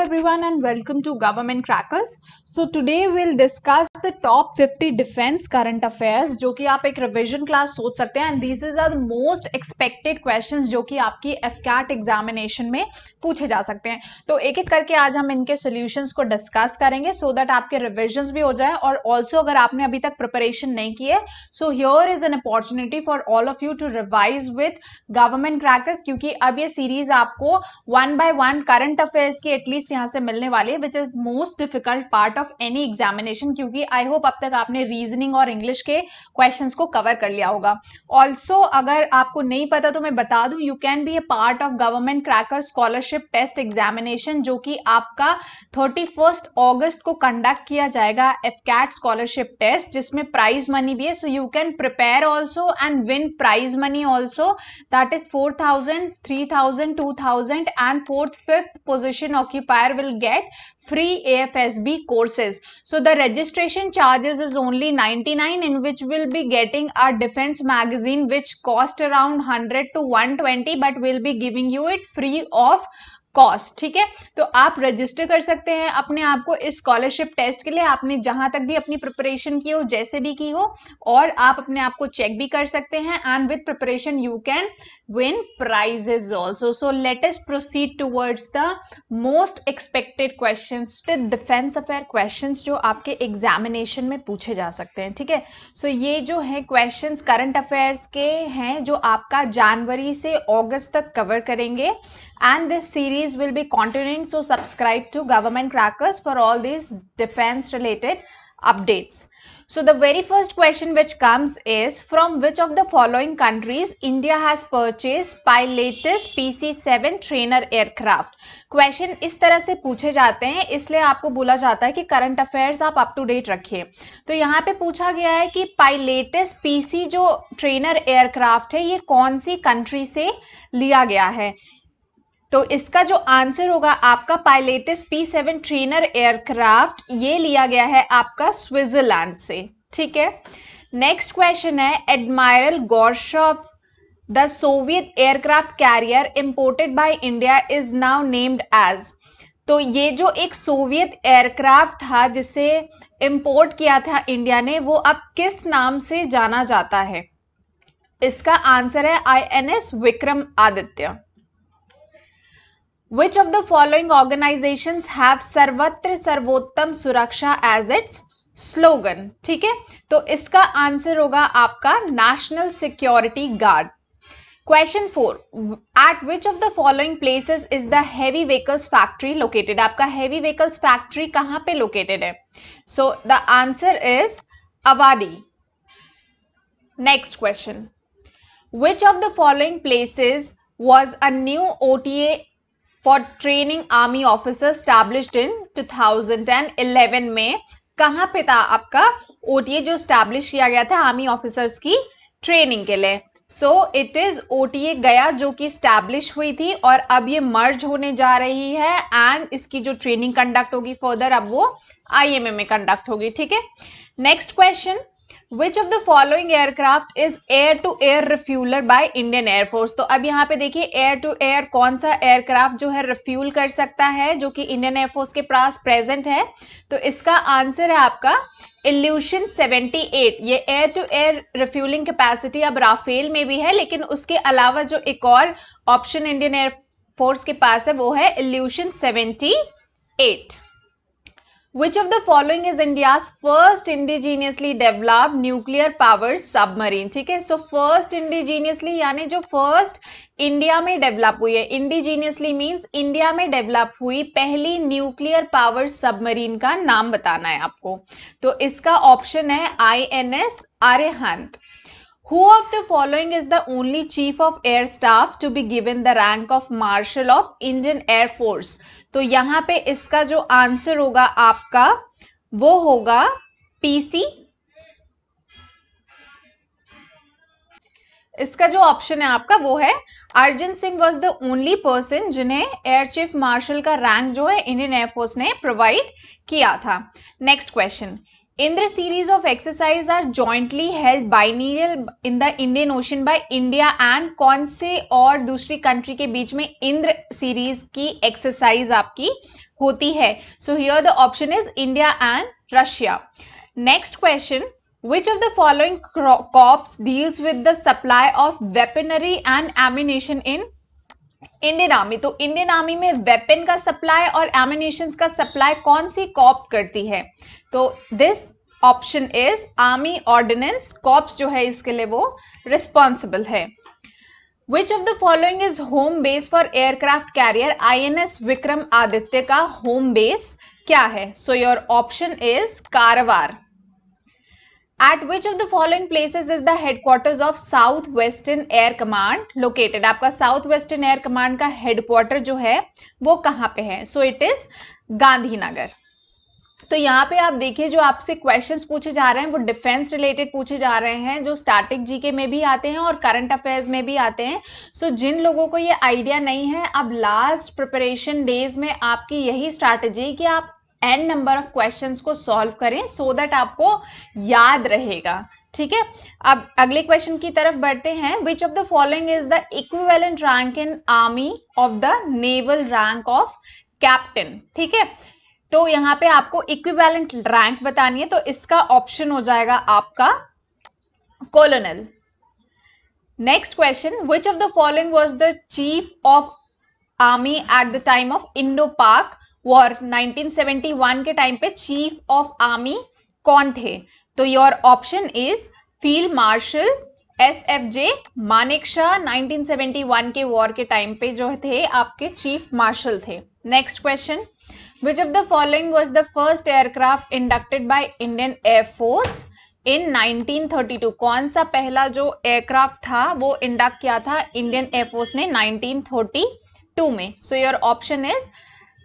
everyone and welcome to Government Crackers. So today we'll discuss the top 50 defense current affairs जो कि आप एक revision class सोच सकते हैं and these are the most expected questions जो कि आपकी FCAT examination में पूछे जा सकते हैं तो एक एक करके आज हम इनके solutions को discuss करेंगे so that आपके revisions भी हो जाए और also अगर आपने अभी तक preparation नहीं की है so here is an opportunity for all of you to revise with Government Crackers क्योंकि अब ये series आपको one by one current affairs की at least यहाँ से मिलने वाले which is most difficult part of any examination क्योंकि आई होप अब तक आपने रीजनिंग और इंग्लिश के क्वेश्चन को कवर कर लिया होगा ऑल्सो अगर आपको नहीं पता तो मैं बता दू you can be a part of government cracker scholarship test examination जो कि आपका थर्टी फर्स्ट ऑगस्ट को कंडक्ट किया जाएगा एफ कैट स्कॉलरशिप टेस्ट जिसमें प्राइज मनी भी है so you can prepare also and win prize money also that is four thousand three thousand two thousand and fourth fifth position occupy buyer will get free AFSB courses. So the registration charges is only 99 in which we'll be getting our defense magazine which cost around 100 to 120 but we'll be giving you it free of cost ठीक है तो आप register कर सकते हैं अपने आप को इस स्कॉलरशिप टेस्ट के लिए आपने जहां तक भी अपनी प्रिपरेशन की हो जैसे भी की हो और आप अपने आप को चेक भी कर सकते हैं and with preparation you can win prizes also so latest proceed towards the most expected question defence affair question जो आपके एग्जामिनेशन में पूछे जा सकते हैं ठीक है सो ये जो है क्वेश्चन करंट अफेयर्स के हैं जो आपका जनवरी से ऑगस्ट तक कवर करेंगे and this series series will be continuing. So subscribe to Government Crackers for all these defense related updates. So the very first question which comes is from which of the following countries India has purchased by latest PC-7 trainer aircraft? Question इस तरह से पूछे जाते हैं इसलिए आपको बोला जाता है कि करंट अफेयर्स आप अप टू डेट रखिए तो यहाँ पे पूछा गया है कि पाई लेटेस्ट पीसी जो ट्रेनर एयरक्राफ्ट है ये कौन सी कंट्री से लिया गया है तो इसका जो आंसर होगा आपका Pilatus P seven trainer aircraft ये लिया गया है आपका स्विट्जरलैंड से ठीक है नेक्स्ट क्वेश्चन है admiral Gorshkov the Soviet aircraft carrier imported by India is now named as तो ये जो एक सोवियत एयरक्राफ्ट था जिसे इंपोर्ट किया था इंडिया ने वो अब किस नाम से जाना जाता है इसका आंसर है S Vikramaditya which of the following organisation have सर्वत्र सर्वोत्तम सुरक्षा एज इट्स स्लोगन ठीक है तो इसका आंसर होगा आपका national security guard question four eight which of the following places is the heavy vehicles factory located आपका हैवी व्हीकल्स फैक्ट्री कहाँ पे लोकेटेड है so the answer is Avadi next question the following the was a new O T A for training army officer establish in 2011 में कहाँ पे था आपका OTA जो स्टैब्लिश किया गया था आर्मी ऑफिसर्स की ट्रेनिंग के लिए सो इट इज ए गया जो कि स्टैब्लिश हुई थी और अब ये मर्ज होने जा रही है एंड इसकी जो ट्रेनिंग कंडक्ट होगी फर्दर अब वो ए में कंडक्ट होगी ठीक है next question which of the following aircraft is air to air refueller by Indian air force तो अब यहाँ पे देखिए एयर टू एयर कौन सा एयरक्राफ्ट जो है रिफ्यूल कर सकता है जो कि इंडियन एयरफोर्स के पास प्रेजेंट है तो इसका आंसर है आपका इल्यूशन 78 ये air to air refueling capacity अब राफेल में भी है लेकिन उसके अलावा जो एक और ऑप्शन इंडियन एयरफोर्स के पास है वो है Ilyushin seventy Which of the following is India's first indigenously developed nuclear power submarine? ठीक है so first indigenously यानी जो first इंडिया में डेवलप हुई है इंडिजीनियसली मींस इंडिया में डेवलप हुई पहली न्यूक्लियर पावर सबमरीन का नाम बताना है आपको तो इसका ऑप्शन है I N S Arihant Who of the following is the only chief of air staff to be given the rank of marshal of Indian Air Force? तो यहाँ पे इसका जो आंसर होगा आपका वो होगा पीसी इसका जो ऑप्शन है आपका वो है Arjun Singh was the only person जिन्हें एयर चीफ मार्शल का रैंक जो है इंडियन एयरफोर्स ने प्रोवाइड किया था next question in this series of exercise are jointly held biennial in the indian ocean by india and कौन से और दूसरी कंट्री के बीच में इंद्र सीरीज की एक्सरसाइज आपकी होती है so here the option is India and Russia next question Which of the following corps deals with the supply of weaponry and ammunition in Indian army तो इंडियन आर्मी में weapon का supply और ammunition का supply कौन सी corps करती है तो this option is army ordnance corps जो है इसके लिए वो रिस्पॉन्सिबल है which of the following is home base for aircraft carrier S Vikramaditya का होम बेस क्या है so your option is Karwar at which of the following places is the headquarters of south western air command located आपका south western air command का headquarter जो है वो कहाँ पे है सो इट इज गांधीनगर तो यहाँ पे आप देखिए जो आपसे क्वेश्चंस पूछे जा रहे हैं वो डिफेंस रिलेटेड पूछे जा रहे हैं जो स्टैटिक जीके में भी आते हैं और करंट अफेयर्स में भी आते हैं सो so, जिन लोगों को ये आइडिया नहीं है अब लास्ट प्रिपरेशन डेज में आपकी यही स्ट्रैटेजी कि आप एन नंबर ऑफ क्वेश्चंस को सॉल्व करें सो so दैट आपको याद रहेगा ठीक है अब अगले क्वेश्चन की तरफ बढ़ते हैं which of the following is the equivalent rank in army of the naval rank of captain ठीक है तो यहां पे आपको इक्विवेलेंट रैंक बतानी है तो इसका ऑप्शन हो जाएगा आपका colonel next question which of the following was the chief of army at the time of Indo Pak war 1971 के टाइम पे चीफ ऑफ आर्मी कौन थे तो your option is field marshal S F J Manekshaw 1971 के war के time पे जो थे आपके चीफ मार्शल थे next question which of the following was the first aircraft inducted by Indian air force in 1932 कौन सा पहला जो एयरक्राफ्ट था वो इंडक्ट किया था इंडियन एयरफोर्स ने 1932 में so your option is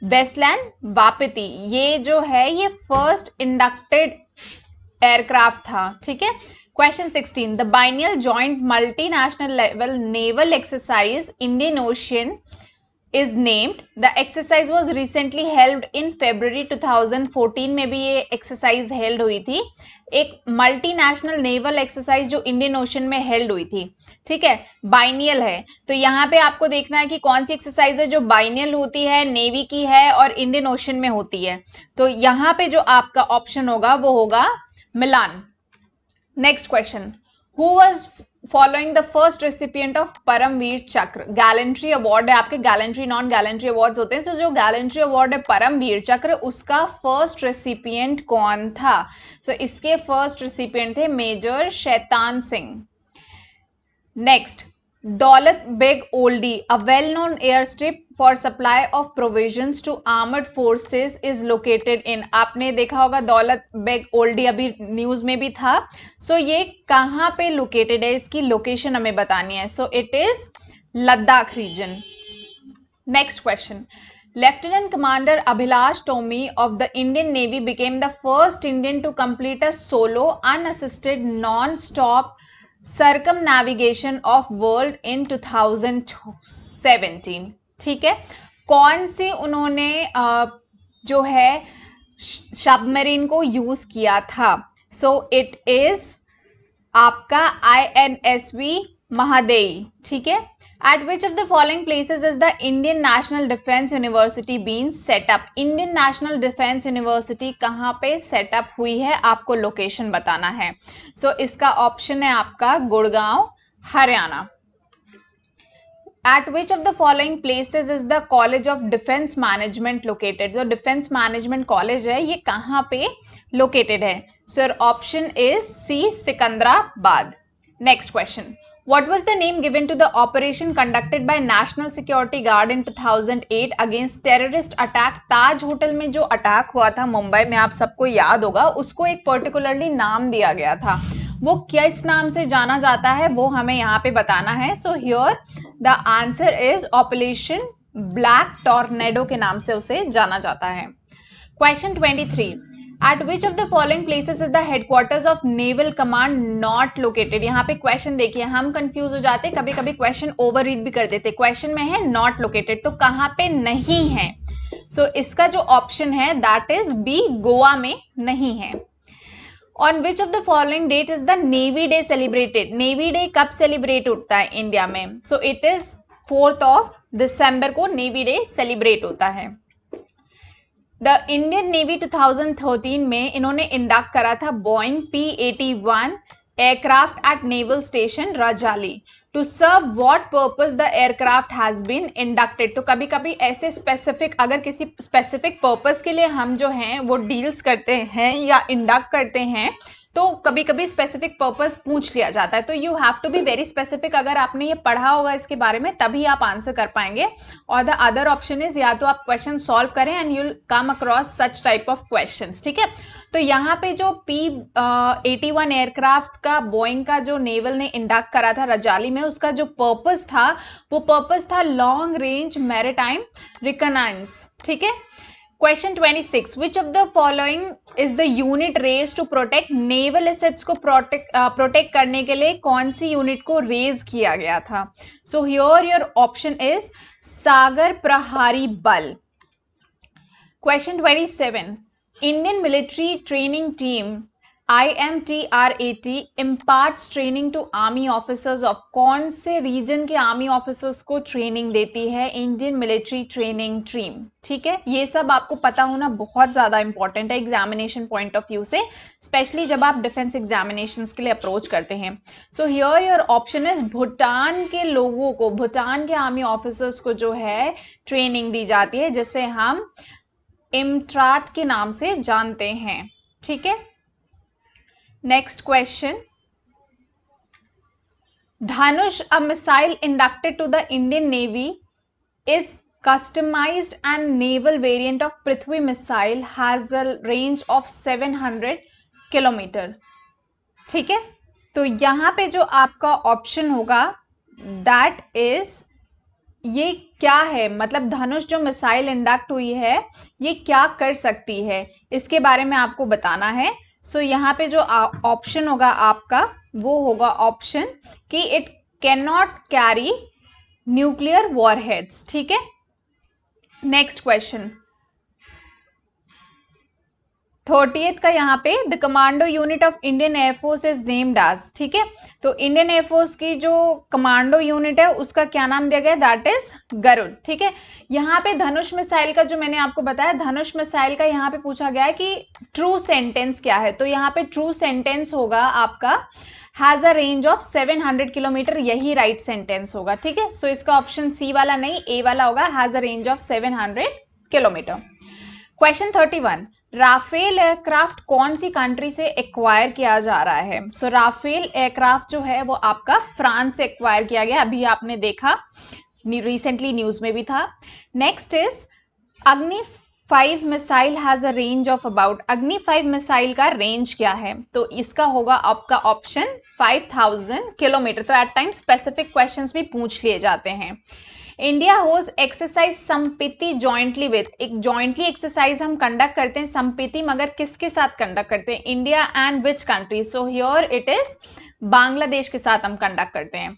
Westland Wapiti ये जो है ये फर्स्ट इंडक्टेड एयरक्राफ्ट था ठीक है question sixteen the biennial joint multi national level naval exercise Indian ocean is named the exercise was recently held in February two thousand fourteen में भी ये एक्सरसाइज हेल्ड हुई थी एक मल्टीनेशनल नेवल एक्सरसाइज जो इंडियन ओशन में held हुई थी ठीक है बाइनियल है तो यहाँ पे आपको देखना है कि कौन सी एक्सरसाइज है जो बाइनियल होती है नेवी की है और इंडियन ओशन में होती है तो यहाँ पे जो आपका ऑप्शन होगा वो होगा Milan next question who was following the first recipient of Param Vir Chakra gallantry award है आपके गैलेंट्री नॉन गैलेंट्री अवार्ड होते हैं तो जो गैलेंट्री अवार्ड है परमवीर चक्र उसका फर्स्ट रेसिपियंट कौन था सो so, इसके फर्स्ट रेसिपियंट थे major Shaitan Singh next Daulat Beg Oldi a well known air strip for supply of provision to armed forces is located in आपने देखा होगा दौलत बेग ओल्डी अभी न्यूज में भी था सो so, ये कहाँ पे लोकेटेड है इसकी लोकेशन हमें बतानी है so it is Ladakh region next question lieutenant commander Abhilash Tomy of the Indian navy became the first Indian to complete a solo unassisted non stop circumnavigation of world in two thousand seventeen ठीक है कौन सी उन्होंने जो है शबमरीन को use किया था सो it is आपका I N S V Mahadei ठीक है at which of the following places is the Indian national defence university been set up Indian national defence university कहाँ पे सेटअप हुई है आपको लोकेशन बताना है सो so, इसका ऑप्शन है आपका Gurgaon Haryana at which of the following places is the college of defense management located जो defense management college है ये कहाँ पे located है sir option is C Secunderabad next question What was the name given to the operation conducted by National Security Guard in 2008 against terrorist attack Taj hotel में जो attack हुआ था मुंबई में आप सबको याद होगा उसको एक पर्टिकुलरली नाम दिया गया था वो किस नाम से जाना जाता है वो हमें यहाँ पे बताना है so here the answer is operation black tornado के नाम से उसे जाना जाता है question twenty three at which of the following places is the headquarters of naval command not located यहाँ पे क्वेश्चन देखिए हम कंफ्यूज हो जाते हैं कभी कभी क्वेश्चन ओवर रीड भी कर देते क्वेश्चन में है नॉट लोकेटेड तो कहाँ पे नहीं है सो so, इसका जो ऑप्शन है दैट इज बी गोवा में नहीं है on which of the following date is the navy day celebrated navy day कब सेलिब्रेट होता है इंडिया में so it is fourth of December को नेवी डे सेलिब्रेट होता है द इंडियन नेवी 2013 में इन्होंने इंडक्ट करा था Boeing P eighty one aircraft at naval station Rajali to serve what purpose the aircraft has been inducted तो कभी कभी ऐसे स्पेसिफिक अगर किसी स्पेसिफिक पर्पज़ के लिए हम जो हैं वो डील्स करते हैं या इंडक्ट करते हैं तो कभी कभी स्पेसिफिक पर्पस पूछ लिया जाता है तो you have to be very specific अगर आपने ये पढ़ा होगा इसके बारे में तभी आप आंसर कर पाएंगे और द अदर ऑप्शन इज या तो आप क्वेश्चन सॉल्व करें and you'll come across such type of question ठीक है तो यहाँ पे जो पी एटी वन एयरक्राफ्ट का बोइंग का जो नेवल ने इंडक्ट करा था रजाली में उसका जो पर्पज था वो पर्पज था लॉन्ग रेंज मैरिटाइम रिकनाइंस ठीक है question 26 which of the following is the unit raised to protect naval assets को प्रोटेक्ट प्रोटेक्ट uh, करने के लिए कौन सी यूनिट को रेज किया गया था so here your option is Sagar Prahari Bal question 27 Indian military training team I M T R A T imparts training to army officers of कौन से रीजन के आर्मी ऑफिसर्स को ट्रेनिंग देती है इंडियन मिलिट्री ट्रेनिंग ट्रीम ठीक है ये सब आपको पता होना बहुत ज़्यादा इंपॉर्टेंट है एग्जामिनेशन पॉइंट ऑफ व्यू से स्पेशली जब आप डिफेंस एग्जामिनेशन के लिए अप्रोच करते हैं so here your option is Bhutan के लोगों को भूटान के आर्मी ऑफिसर्स को जो है ट्रेनिंग दी जाती है जिसे हम इमट्राट के नाम से जानते हैं ठीक है next question Dhanush a missile inducted to the Indian navy is customise and naval variant of Prithvi missile has the range of 700 kilometre ठीक है तो यहाँ पे जो आपका ऑप्शन होगा दैट इज ये क्या है मतलब धनुष जो मिसाइल इंडक्ट हुई है ये क्या कर सकती है इसके बारे में आपको बताना है सो so, यहाँ पे जो ऑप्शन होगा आपका वो होगा ऑप्शन कि it can not carry nuclear heads ठीक है नेक्स्ट क्वेश्चन थर्टी का यहाँ पे the commando unit of Indian air force is named आज ठीक है तो इंडियन एयरफोर्स की जो कमांडो यूनिट है उसका क्या नाम दिया गया दैट इज गरुड़ ठीक है यहाँ पे धनुष मिसाइल का जो मैंने आपको बताया धनुष मिसाइल का यहाँ पे पूछा गया है कि ट्रू सेंटेंस क्या है तो यहाँ पे ट्रू सेंटेंस होगा आपका has a range of 700 kilometre यही राइट सेंटेंस होगा ठीक है सो इसका ऑप्शन सी वाला नहीं ए वाला होगा has a range of 700 kilometre question thirty one Rafale aircraft कौन सी कंट्री से एक्वायर किया जा रहा है सो राफेल एयरक्राफ्ट जो है वो आपका फ्रांस से एक्वायर किया गया अभी आपने देखा रिसेंटली न्यूज में भी था next is Agni five missile has a range of about Agni five missile का रेंज क्या है तो इसका होगा आपका ऑप्शन फाइव थाउजेंड किलोमीटर तो एट टाइम स्पेसिफिक क्वेश्चन भी पूछ लिए जाते हैं इंडिया होज एक्सरसाइज संपिति जॉइंटली विथ एक जॉइंटली एक्सरसाइज हम कंडक्ट करते हैं संपिति मगर किसके साथ कंडक्ट करते हैं India and which country so here it is Bangladesh के साथ हम कंडक्ट करते हैं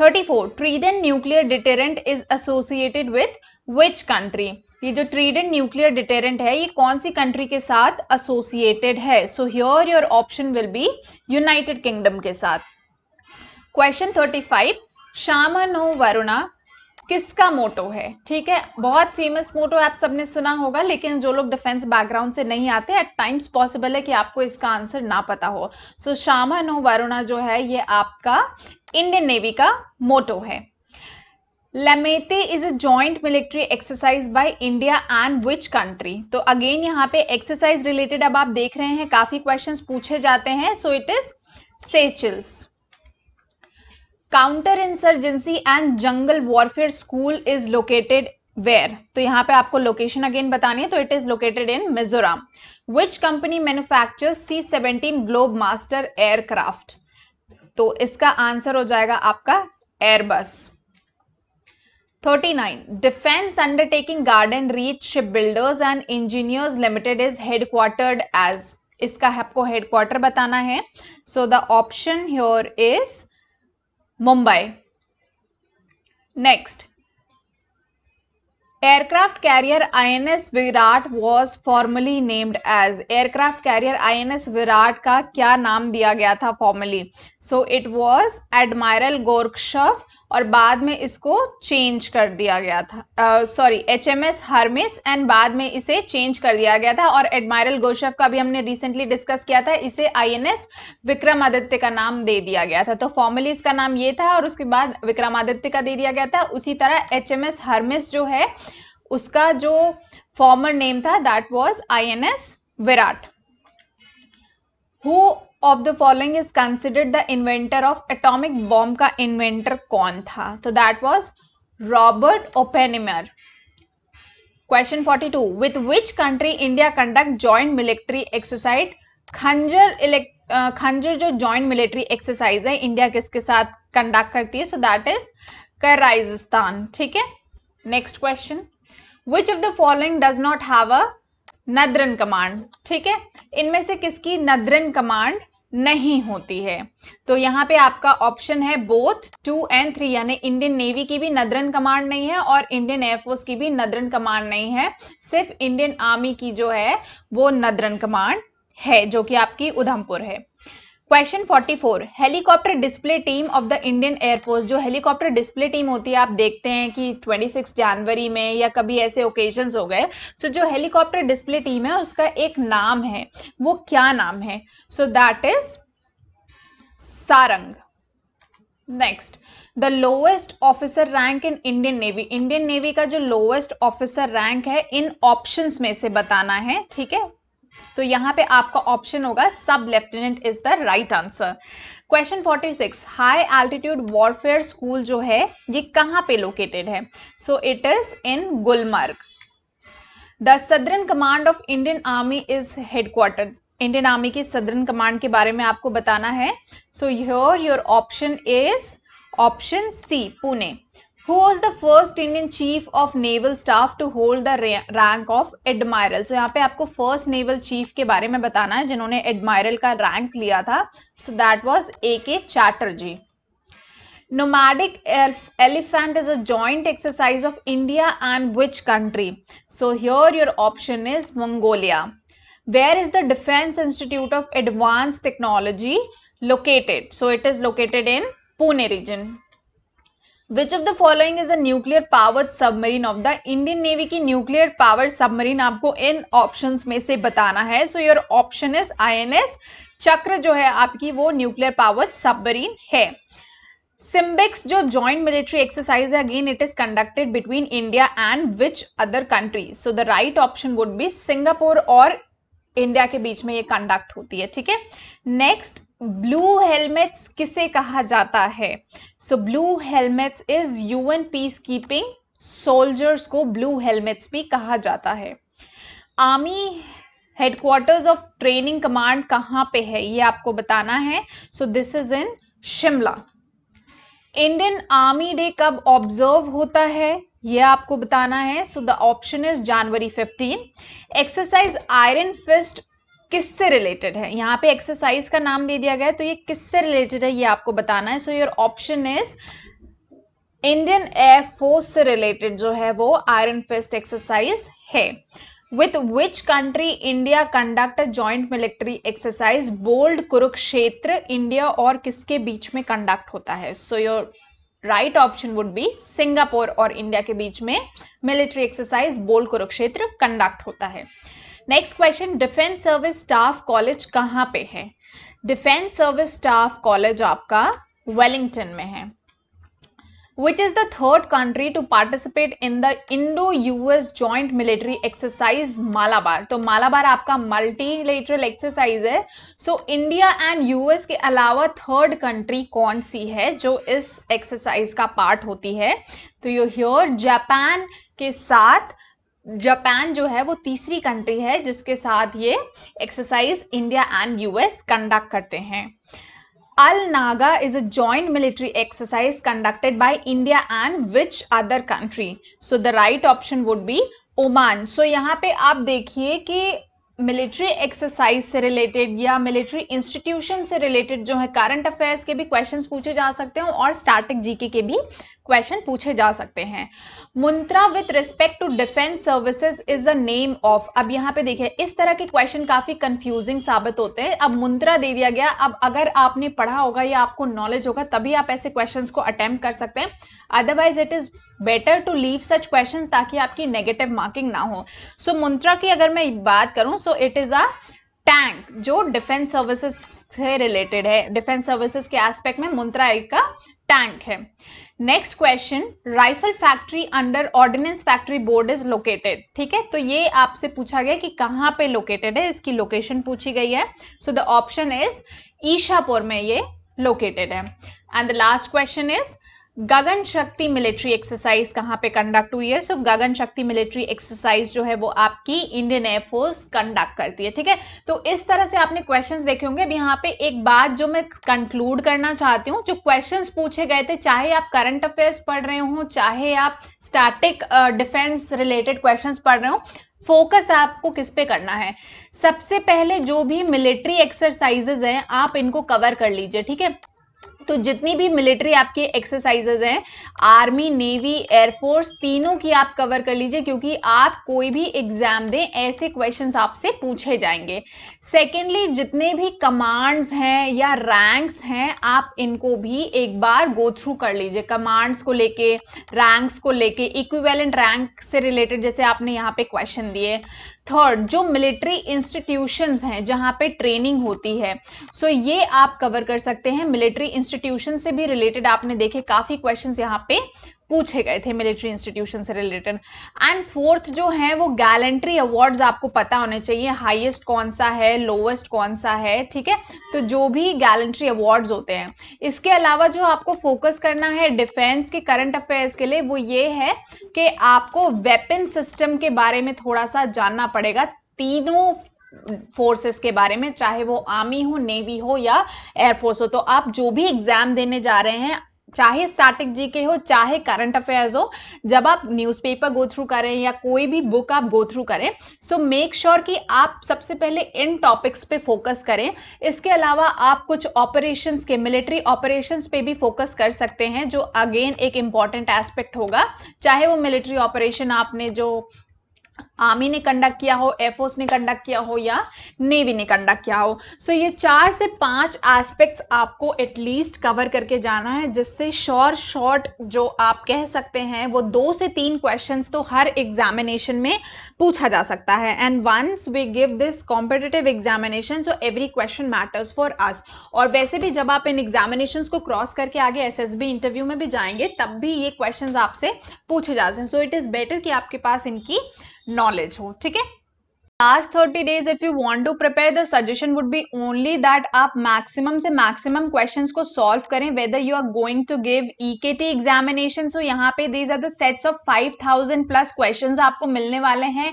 thirty four Trident nuclear deterrent is associated with which country ये जो ट्रीडन न्यूक्लियर डिटेरेंट है ये कौन सी कंट्री के साथ एसोसिएटेड है so here your option will be United Kingdom के साथ क्वेश्चन थर्टी फाइव श्यामा नो वरुणा किसका मोटो है ठीक है बहुत फेमस मोटो आप सबने सुना होगा लेकिन जो लोग डिफेंस बैकग्राउंड से नहीं आते एट टाइम्स पॉसिबल है कि आपको इसका आंसर ना पता हो सो so, शामा नो वरुणा जो है ये आपका इंडियन नेवी का मोटो है Lamitiye is a joint military exercise by India and which country तो अगेन यहाँ पे एक्सरसाइज रिलेटेड अब आप देख रहे हैं काफ़ी क्वेश्चन पूछे जाते हैं so it is Seychelles counter insurgency and jungle warfare school is located where तो यहाँ पे आपको लोकेशन अगेन बतानी है तो it is located in Mizoram which company manufacture C seventeen Globemaster aircraft तो इसका आंसर हो जाएगा आपका Airbus 39 undertaking Garden Reach ship builders and engineers limited is headquartered as इसका आपको हेडक्वार्टर बताना है so the option here is Mumbai. Next, aircraft carrier I N S Viraat was formerly named as aircraft carrier I N S Viraat का क्या नाम दिया गया था formerly so it was admiral Gorshkov और बाद में इसको चेंज कर दिया गया था sorry H M S Hermes and बाद में इसे चेंज कर दिया गया था और एडमायरल गोरक्षव का भी हमने रिसेंटली डिस्कस किया था इसे आई एन एस विक्रमादित्य का नाम दे दिया गया था तो फॉर्मली इसका नाम ये था और उसके बाद विक्रमादित्य का दे दिया गया था उसी तरह एच एम एस हरमिस जो है उसका जो फॉर्मर नेम था that was I N S Viraat who of the following is considered the inventor of atomic bomb का इन्वेंटर कौन था तो that was Robert Oppenheimer forty two with which country India conduct joint military exercise Khanjar इलेक्ट खंजर जो joint military exercise है India किसके साथ conduct करती है सो दैट इज कराइजस्तान ठीक है next question which of the following does not have a northern command ठीक है इनमें से किसकी नदरन कमांड नहीं होती है तो यहाँ पे आपका ऑप्शन है बोथ टू एंड थ्री यानी इंडियन नेवी की भी नदरन कमांड नहीं है और इंडियन एयरफोर्स की भी नदरन कमांड नहीं है सिर्फ इंडियन आर्मी की जो है वो नदरन कमांड है जो कि आपकी उधमपुर है question 44 helicopter display team of the Indian air force जो हेलीकॉप्टर डिस्प्ले टीम होती है आप देखते हैं कि 26 जनवरी में या कभी ऐसे ओकेजन्स हो गए तो so, जो हेलीकॉप्टर डिस्प्ले टीम है उसका एक नाम है वो क्या नाम है सो that is Sarang next the lowest officer rank in Indian navy Indian navy का जो लोएस्ट ऑफिसर रैंक है इन ऑप्शंस में से बताना है ठीक है तो यहाँ पे आपका ऑप्शन होगा sub lieutenant is the right answer question 46 high altitude warfare school जो है ये कहाँ पे लोकेटेड है so it is in Gulmarg the southern command of Indian army is headquarter Indian army की सदरन कमांड के बारे में आपको बताना है so your your option is option C Pune who was the first Indian chief of naval staff to hold the rank of admiral. So यहाँ पे आपको first naval chief के बारे में बताना है जिन्होंने admiral का rank लिया था. So that was A.K. Chatterjee. nomadic elephant is a joint exercise of india and which country so here your option is mongolia where is the defense institute of advanced technology located so it is located in pune region which of the following is a nuclear powered submarine of the Indian navy की nuclear power submarine आपको इन option में से बताना है so your option is S Chakra जो है आपकी वो न्यूक्लियर पावर्ड सबमरीन है सिम्बिक्स जो जॉइंट मिलिट्री एक्सरसाइज है again it is conducted between India and which other country so the right option would be Singapore और इंडिया के बीच में ये कंडक्ट होती है ठीक है नेक्स्ट ब्लू हेलमेट्स किसे कहा जाता है so blue helmets is UN peace keeping soldiers को ब्लू हेलमेट्स भी कहा जाता है army headquarters of training command कहाँ पे है ये आपको बताना है so this is in Shimla Indian army day कब ऑब्जर्व होता है ये आपको बताना है so the option is January 15 exercise iron fist किससे रिलेटेड है यहाँ पे एक्सरसाइज का नाम दे दिया गया है तो ये किससे रिलेटेड है ये आपको बताना है so your option is Indian air force से रिलेटेड जो है वो आयरन फिस्ट एक्सरसाइज है with which country India conduct joint military exercise bold Kurukshetra India और किसके बीच में कंडक्ट होता है so your right option would be Singapore और इंडिया के बीच में मिलिट्री एक्सरसाइज बोल कुरुक्षेत्र कंडक्ट होता है next question defence service staff college कहाँ पे है डिफेंस सर्विस स्टाफ कॉलेज आपका वेलिंगटन में है which is the third country to participate in the Indo-US joint military exercise Malabar. तो Malabar आपका multilateral exercise है so so, India and US के अलावा थर्ड कंट्री कौन सी है जो इस एक्सरसाइज का पार्ट होती है तो यू हियर जापान के साथ जापान जो है वो तीसरी कंट्री है जिसके साथ ये exercise India and US conduct करते हैं Al Naga is a joint military exercise conducted by India and which other country? So the right option would be Oman. So यहाँ पे आप देखिए कि मिलिट्री एक्सरसाइज से रिलेटेड या मिलिट्री इंस्टीट्यूशन से रिलेटेड जो है करंट अफेयर्स के भी क्वेश्चंस पूछे जा सकते हैं और स्टैटिक जीके के भी क्वेश्चन पूछे जा सकते हैं Muntra with respect to defence services is the name of अब यहाँ पे देखिए इस तरह के क्वेश्चन काफी कंफ्यूजिंग साबित होते हैं अब मुंत्रा दे दिया गया अब अगर आपने पढ़ा होगा या आपको नॉलेज होगा तभी आप ऐसे क्वेश्चन को अटेम्प्ट कर सकते हैं otherwise it is better to leave such question ताकि आपकी नेगेटिव मार्किंग ना हो सो so, मुंत्रा की अगर मैं बात करूँ so it is a tank जो डिफेंस सर्विसेज से रिलेटेड है डिफेंस सर्विसेज के एस्पेक्ट में मुंत्रा एक का टैंक है next question rifle factory under ordnance factory board is located ठीक है तो ये आपसे पूछा गया कि कहाँ पे लोकेटेड है इसकी लोकेशन पूछी गई है so the option is Ishapur में ये लोकेटेड है and the last question is Gagan Shakti military exercise कहाँ पे कंडक्ट हुई है सो so, गगन शक्ति मिलिट्री एक्सरसाइज जो है वो आपकी इंडियन एयरफोर्स कंडक्ट करती है ठीक है तो इस तरह से आपने क्वेश्चंस देखे होंगे अब यहाँ पे एक बात जो मैं कंक्लूड करना चाहती हूँ जो क्वेश्चंस पूछे गए थे चाहे आप करंट अफेयर्स पढ़ रहे हो चाहे आप स्टैटिक डिफेंस रिलेटेड क्वेश्चन पढ़ रहे हो फोकस आपको किस पे करना है सबसे पहले जो भी मिलिट्री एक्सरसाइजेज हैं आप इनको कवर कर लीजिए ठीक है तो जितनी भी मिलिट्री आपकी एक्सरसाइजेज हैं आर्मी नेवी एयरफोर्स तीनों की आप कवर कर लीजिए क्योंकि आप कोई भी एग्जाम दें ऐसे क्वेश्चंस आपसे पूछे जाएंगे सेकेंडली जितने भी कमांड्स हैं या रैंक्स हैं आप इनको भी एक बार गो थ्रू कर लीजिए कमांड्स को लेके रैंक्स को लेके इक्विवेलेंट रैंक से रिलेटेड जैसे आपने यहाँ पे क्वेश्चन दिए थर्ड जो मिलिट्री इंस्टीट्यूशंस हैं जहाँ पे ट्रेनिंग होती है सो so ये आप कवर कर सकते हैं मिलिट्री इंस्टीट्यूशन से भी रिलेटेड आपने देखे काफ़ी क्वेश्चन यहाँ पे पूछे गए थे मिलिट्री इंस्टीट्यूशन से रिलेटेड एंड फोर्थ जो है वो गैलेंट्री अवार्ड्स आपको पता होने चाहिए हाईएस्ट कौन सा है लोवेस्ट कौन सा है ठीक है तो जो भी गैलेंट्री अवार्ड्स होते हैं इसके अलावा जो आपको फोकस करना है डिफेंस के करंट अफेयर्स के लिए वो ये है कि आपको वेपन सिस्टम के बारे में थोड़ा सा जानना पड़ेगा तीनों फोर्सेस के बारे में चाहे वो आर्मी हो नेवी हो या एयरफोर्स हो तो आप जो भी एग्जाम देने जा रहे हैं चाहे स्टैटिक जीके हो चाहे करंट अफेयर्स हो जब आप न्यूज़पेपर गो थ्रू करें या कोई भी बुक आप गो थ्रू करें सो मेक श्योर कि आप सबसे पहले इन टॉपिक्स पे फोकस करें इसके अलावा आप कुछ ऑपरेशंस के मिलिट्री ऑपरेशंस पे भी फोकस कर सकते हैं जो अगेन एक इम्पॉर्टेंट एस्पेक्ट होगा चाहे वो मिलिट्री ऑपरेशन आपने जो आर्मी ने कंडक्ट किया हो एयरफोर्स ने कंडक्ट किया हो या नेवी ने कंडक्ट किया हो सो so, ये चार से पांच एस्पेक्ट्स आपको एटलीस्ट कवर करके जाना है जिससे शॉर्ट शॉर्ट जो आप कह सकते हैं वो दो से तीन क्वेश्चंस तो हर एग्जामिनेशन में पूछा जा सकता है and once we give this competitive examination so every question matters for us और वैसे भी जब आप इन एग्जामिनेशन को क्रॉस करके आगे एस इंटरव्यू में भी जाएंगे तब भी ये क्वेश्चन आपसे पूछे जाते हैं सो इट इज़ बेटर कि आपके पास इनकी नॉलेज हो ठीक है last thirty days if you want to prepare the suggestion would be only that आप मैक्सिमम से मैक्सिमम क्वेश्चन को सॉल्व करें whether you are going to give the examination so यहाँ पे these are the sets of thousand plus question आपको मिलने वाले हैं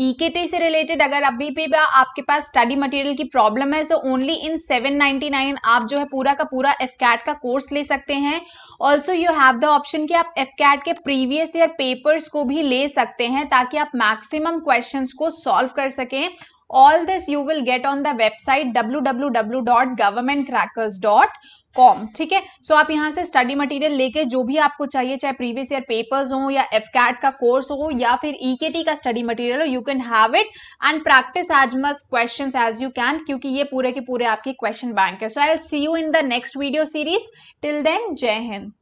ईकेटी e से रिलेटेड अगर अभी भी आपके पास स्टडी मटेरियल की प्रॉब्लम है सो ओनली इन 799 आप जो है पूरा का पूरा एफ का कोर्स ले सकते हैं also you have the option कि आप एफ के प्रीवियस ईयर पेपर्स को भी ले सकते हैं ताकि आप मैक्सिमम क्वेश्चंस को सॉल्व कर सकें All this you will get on the website www.governmentcrackers.com ठीक है सो आप यहाँ से स्टडी मटेरियल लेके जो भी आपको चाहिए चाहे प्रीवियस ईयर पेपर्स हो या एफ का कोर्स हो या फिर टी e का स्टडी मटेरियल हो you can have it and practice as much question as you can क्योंकि ये पूरे के पूरे आपकी क्वेश्चन बैंक है so I see you in the next video series till then जय हिंद